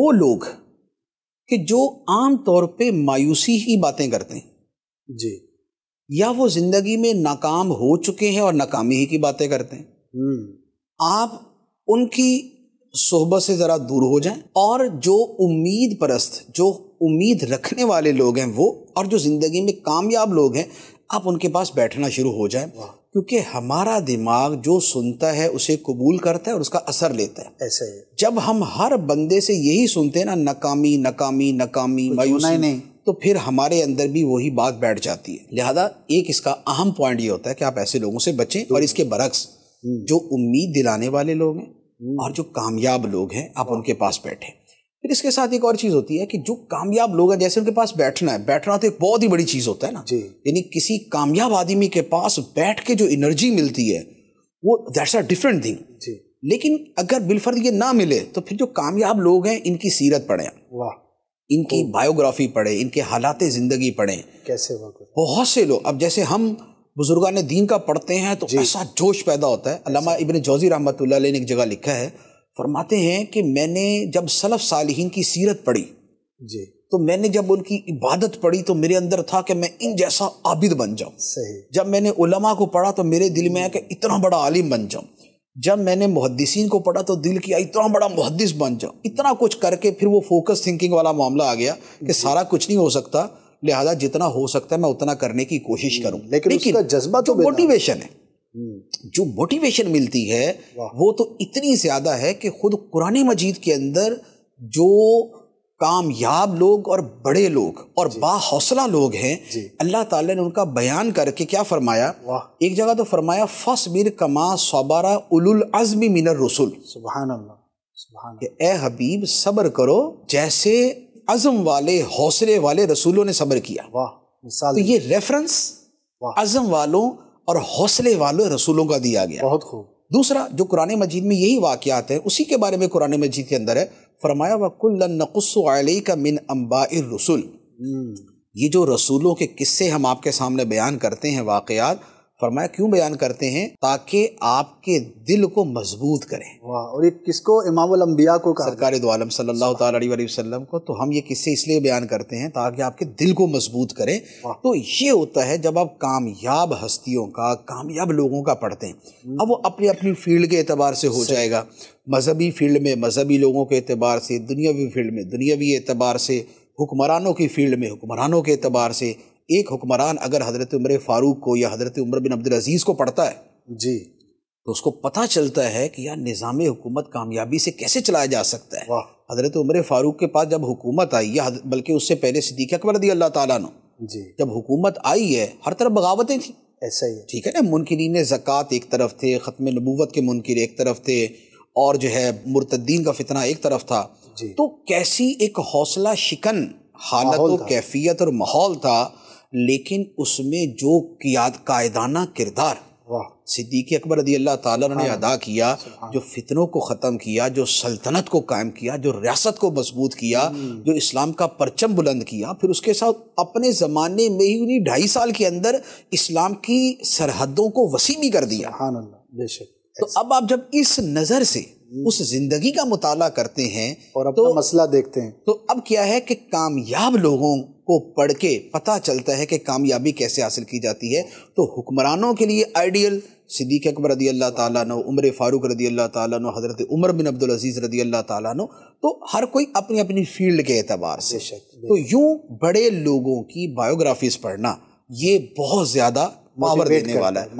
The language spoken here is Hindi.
वो लोग कि जो आम तौर पे मायूसी ही बातें करते हैं जी या वो जिंदगी में नाकाम हो चुके हैं और नाकामी ही की बातें करते हैं हम्म। आप उनकी सोहबत से ज़रा दूर हो जाएं और जो उम्मीद परस्त जो उम्मीद रखने वाले लोग हैं वो और जो ज़िंदगी में कामयाब लोग हैं आप उनके पास बैठना शुरू हो जाएं क्योंकि हमारा दिमाग जो सुनता है उसे कबूल करता है और उसका असर लेता है ऐसा है जब हम हर बंदे से यही सुनते हैं ना नकामी नकामी नकामी मायूसी नहीं तो फिर हमारे अंदर भी वही बात बैठ जाती है लिहाजा एक इसका अहम पॉइंट ये होता है कि आप ऐसे लोगों से बचें और इसके बरक्स हम्म। जो उम्मीद दिलाने वाले लोग हैं हम्म। और जो कामयाब लोग हैं आप हाँ। उनके पास बैठें फिर इसके साथ एक और चीज होती है कि जो कामयाब लोग हैं जैसे उनके पास बैठना है बैठना तो एक बहुत ही बड़ी चीज होता है ना यानी किसी कामयाब आदमी के पास बैठ के जो एनर्जी मिलती है वो दैट्स अ डिफरेंट थिंग लेकिन अगर बिलफर्द ये ना मिले तो फिर जो कामयाब लोग हैं इनकी सीरत पढ़े वाह इनकी बायोग्राफी पढ़े इनके हालात जिंदगी पढ़े कैसे बहुत से लोग अब जैसे हम बुजुर्गान दीन का पढ़ते हैं तो ऐसा जोश पैदा होता है अलामा इबन जौजी रहमत ने एक जगह लिखा है फरमाते हैं कि मैंने जब सलफ साल की सीरत पढ़ी जी तो मैंने जब उनकी इबादत पढ़ी तो मेरे अंदर था कि मैं इन जैसा आबिद बन जाऊँ जब मैंने उलमा को पढ़ा तो मेरे दिल में आया कि इतना बड़ा आलिम बन जाऊँ जब मैंने मुहदसिन को पढ़ा तो दिल किया इतना बड़ा मुहदस बन जाऊँ इतना कुछ करके फिर वो फोकस थिंकिंग वाला मामला आ गया कि सारा कुछ नहीं हो सकता लिहाजा जितना हो सकता है मैं उतना करने की कोशिश करूँ लेकिन, जज्बा तो मोटिवेशन है जो मोटिवेशन मिलती है वो तो इतनी ज़्यादा है कि खुद कुरान मजीद के अंदर जो कामयाब लोग और बड़े लोग और बाहौसला लोग हैं अल्लाह ताला ने उनका बयान करके क्या फरमाया एक जगह तो फरमाया फसबिर कमा सोबारा उलुल अज़मी मिनर रसुल हबीब सब्र करो जैसे अज़म वाले हौसले वाले रसूलों ने सब्र किया वाह तो ये रेफरेंस अज़म वालों और हौसले वाले रसूलों का दिया गया बहुत खूब दूसरा जो कुरान मजीद में यही वाक़ात है उसी के बारे में कुरान मजीद के अंदर है फरमाया वकुल्लनकुसई का मिन अम्बा रसुल हम्म। ये जो रसूलों के किस्से हम आपके सामने बयान करते हैं वाक़ात फरमाया क्यों बयान करते हैं ताकि आपके दिल को मजबूत करें वाह और ये किसको इमामुल अम्बिया को सरकार सल्लल्लाहु अलैहि वसल्लम को तो हम ये किस्से इसलिए बयान करते हैं ताकि आपके दिल को मजबूत करें तो ये होता है जब आप कामयाब हस्तियों का कामयाब लोगों का पढ़ते हैं अब वो अपनी अपनी फील्ड के एतबार से हो जाएगा मजहबी फील्ड में मजहबी लोगों के अतबार से दुनियावी फील्ड में दुनियावी एतबार से हुक्मरानों की फील्ड में हुक्मरानों के एतबार से एक हुक्मरान अगर हज़रत उम्र फ़ारूक को या हज़रत उम्र बिन अब्दुल अजीज़ को पढ़ता है जी तो उसको पता चलता है कि यार निज़ाम हुकूमत कामयाबी से कैसे चलाया जा सकता है हज़रत उम्र फ़ारूक के पास जब हुकूमत आई या बल्कि उससे पहले सिद्दीक अकबर दी अल्लाह ताला जी जब हुकूमत आई है हर तरफ बगावतें थी ऐसा ही ठीक है ना मुनकिन जक़ात एक तरफ थे ख़त्म नबूवत के मुनकर एक तरफ थे और जो है मुर्तद्दीन का फितना एक तरफ था तो कैसी एक हौसला शिकन हालत कैफियत और माहौल था लेकिन उसमें जो कायदाना किरदार सिद्दीक अकबर रदी अल्लाह ताला ने हाँ। अदा किया जो फितनों को ख़त्म किया जो सल्तनत को कायम किया जो रियासत को मजबूत किया हम्म। जो इस्लाम का परचम बुलंद किया फिर उसके साथ अपने ज़माने में ही उन्हीं ढाई साल के अंदर इस्लाम की सरहदों को वसी भी कर दिया हाँ बेशक तो अब आप जब इस नज़र से हम्म। उस जिंदगी का मुताला करते हैं और अपना तो, मसला देखते हैं तो अब क्या है कि कामयाब लोगों को पढ़ के पता चलता है कि कामयाबी कैसे हासिल की जाती है तो हुक्मरानों के लिए आइडियल सिद्दीक अकबर रदी अल्लाह ताला उमर फारूक रदी अल्लाह ताला हज़रत उमर बिन अब्दुल अजीज़ रदी अल्लाह ताला तो हर कोई अपनी अपनी फील्ड के एतबार से तो यूँ बड़े लोगों की बायोग्राफीज पढ़ना ये बहुत ज़्यादा पावर देने वाला है